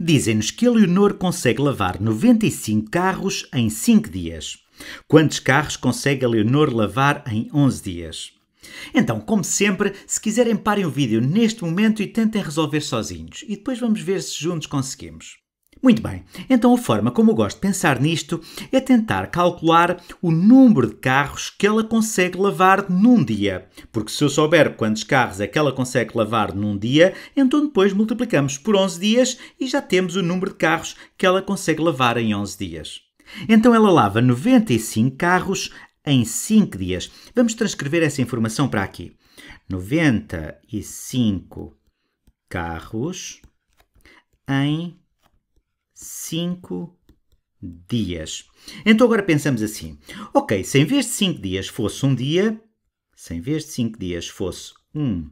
dizem-nos que Leonor consegue lavar 95 carros em 5 dias. Quantos carros consegue Leonor lavar em 11 dias? Então, como sempre, se quiserem parem o vídeo neste momento e tentem resolver sozinhos, e depois vamos ver se juntos conseguimos. Muito bem, então a forma como eu gosto de pensar nisto é tentar calcular o número de carros que ela consegue lavar num dia. Porque se eu souber quantos carros é que ela consegue lavar num dia, então depois multiplicamos por 11 dias e já temos o número de carros que ela consegue lavar em 11 dias. Então ela lava 95 carros em 5 dias. Vamos transcrever essa informação para aqui. 95 carros em 5 dias. Então agora pensamos assim: ok, se em vez de 5 dias fosse um dia, se em vez de 5 dias fosse um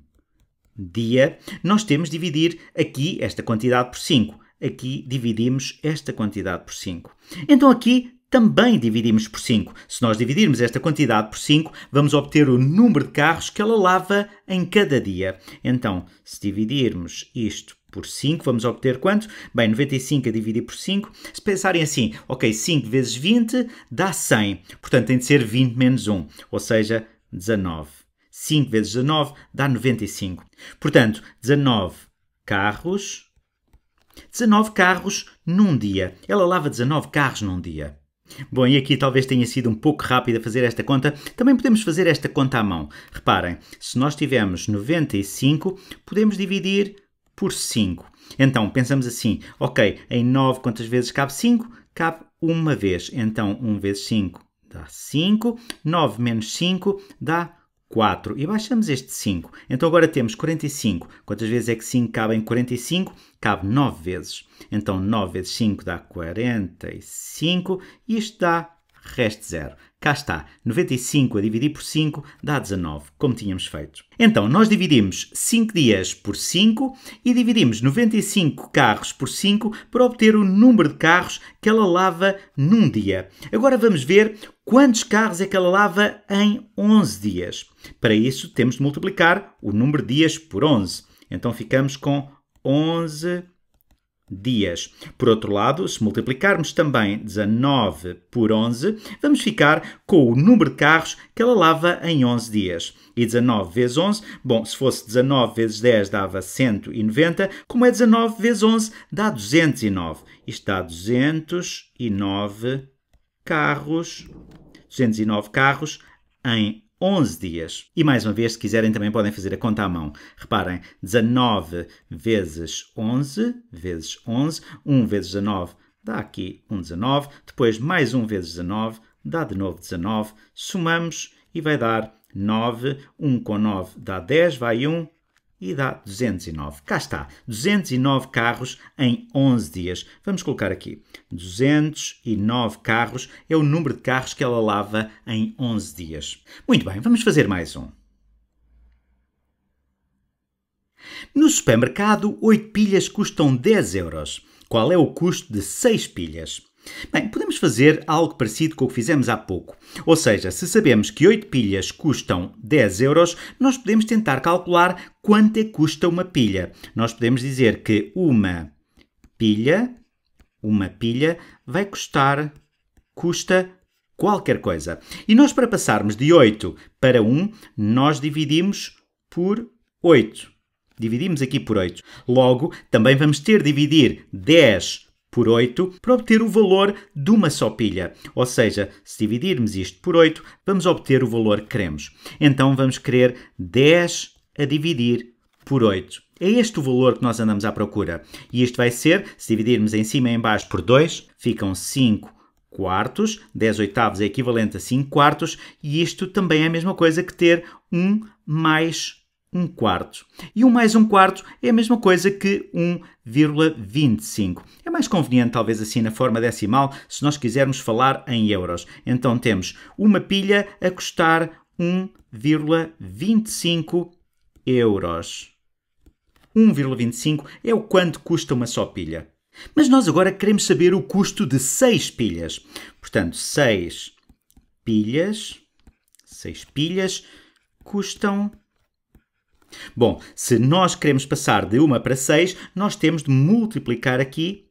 dia, nós temos de dividir aqui esta quantidade por 5. Aqui dividimos esta quantidade por 5. Então aqui também dividimos por 5. Se nós dividirmos esta quantidade por 5, vamos obter o número de carros que ela lava em cada dia. Então, se dividirmos isto por 5, vamos obter quanto? Bem, 95 a dividir por 5. Se pensarem assim, ok, 5 vezes 20 dá 100. Portanto, tem de ser 20 menos 1, ou seja, 19. 5 vezes 19 dá 95. Portanto, 19 carros. 19 carros num dia. Ela lava 19 carros num dia. Bom, e aqui talvez tenha sido um pouco rápido a fazer esta conta. Também podemos fazer esta conta à mão. Reparem, se nós tivermos 95, podemos dividir por 5. Então, pensamos assim, ok, em 9 quantas vezes cabe 5? Cabe uma vez. Então, 1 vezes 5 dá 5, 9 menos 5 dá 4. E baixamos este 5. Então, agora temos 45. Quantas vezes é que 5 cabe em 45? Cabe 9 vezes. Então, 9 vezes 5 dá 45. Isto dá reste 0. Cá está, 95 a dividir por 5 dá 19, como tínhamos feito. Então, nós dividimos 5 dias por 5 e dividimos 95 carros por 5 para obter o número de carros que ela lava num dia. Agora vamos ver quantos carros é que ela lava em 11 dias. Para isso, temos de multiplicar o número de dias por 11. Então, ficamos com 11 dias. Por outro lado, se multiplicarmos também 19 por 11, vamos ficar com o número de carros que ela lava em 11 dias. E 19 vezes 11, bom, se fosse 19 vezes 10 dava 190, como é 19 vezes 11 dá 209. Isto dá 209 carros, 209 carros em 11 dias. E mais uma vez, se quiserem, também podem fazer a conta à mão. Reparem, 19 vezes 11 vezes 11, 1 vezes 19 dá aqui um 19, depois mais 1 vezes 19 dá de novo 19, somamos e vai dar 9, 1 com 9 dá 10, vai 1, e dá 209. Cá está, 209 carros em 11 dias. Vamos colocar aqui, 209 carros é o número de carros que ela lava em 11 dias. Muito bem, vamos fazer mais um. No supermercado, 8 pilhas custam 10 euros. Qual é o custo de 6 pilhas? Bem, podemos fazer algo parecido com o que fizemos há pouco. Ou seja, se sabemos que 8 pilhas custam 10 euros, nós podemos tentar calcular quanto é que custa uma pilha. Nós podemos dizer que uma pilha, uma pilha vai custar, custa qualquer coisa. E nós para passarmos de 8 para 1, nós dividimos por 8. Dividimos aqui por 8. Logo, também vamos ter de dividir 10 por 8 para obter o valor de uma só pilha. Ou seja, se dividirmos isto por 8, vamos obter o valor que queremos. Então vamos querer 10 a dividir por 8. É este o valor que nós andamos à procura. E isto vai ser, se dividirmos em cima e em baixo por 2, ficam 5 quartos, 10 oitavos é equivalente a 5 quartos, e isto também é a mesma coisa que ter 1 mais um quarto. E um mais um quarto é a mesma coisa que 1,25. É mais conveniente, talvez assim, na forma decimal, se nós quisermos falar em euros. Então temos uma pilha a custar 1,25 euros. 1,25 é o quanto custa uma só pilha. Mas nós agora queremos saber o custo de 6 pilhas. Portanto, 6 pilhas, 6 pilhas custam Bom, se nós queremos passar de 1 para 6, nós temos de multiplicar aqui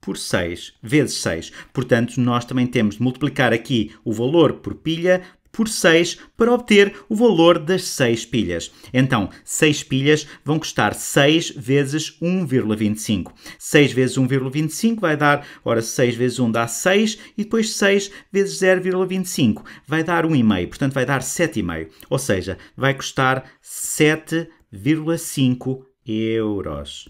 por 6 vezes 6. Portanto, nós também temos de multiplicar aqui o valor por pilha por 6 para obter o valor das 6 pilhas. Então, 6 pilhas vão custar 6 vezes 1,25. 6 vezes 1,25 vai dar, ora, 6 vezes 1 dá 6 e depois 6 vezes 0,25 vai dar 1,5, portanto vai dar 7,5. Ou seja, vai custar 7,5 euros.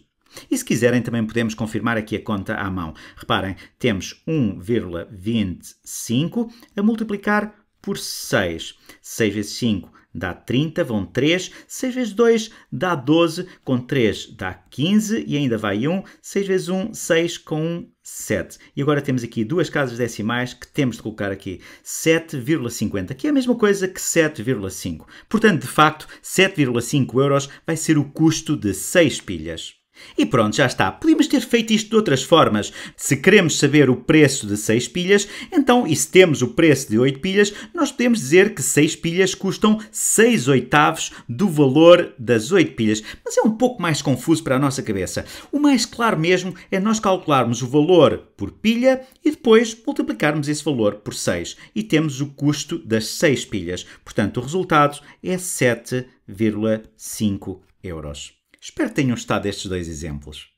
E se quiserem, também podemos confirmar aqui a conta à mão. Reparem, temos 1,25 a multiplicar por 6. 6 vezes 5 dá 30, vão 3. 6 vezes 2 dá 12, com 3 dá 15 e ainda vai 1. 6 vezes 1, 6, com 1, 7. E agora temos aqui duas casas decimais que temos de colocar aqui. 7,50, que é a mesma coisa que 7,5. Portanto, de facto, 7,5 euros vai ser o custo de 6 pilhas. E pronto, já está. Podíamos ter feito isto de outras formas. Se queremos saber o preço de 6 pilhas, então, e se temos o preço de 8 pilhas, nós podemos dizer que 6 pilhas custam 6 oitavos do valor das 8 pilhas. Mas é um pouco mais confuso para a nossa cabeça. O mais claro mesmo é nós calcularmos o valor por pilha e depois multiplicarmos esse valor por 6. E temos o custo das 6 pilhas. Portanto, o resultado é 7,5 euros. Espero que tenham gostado destes dois exemplos.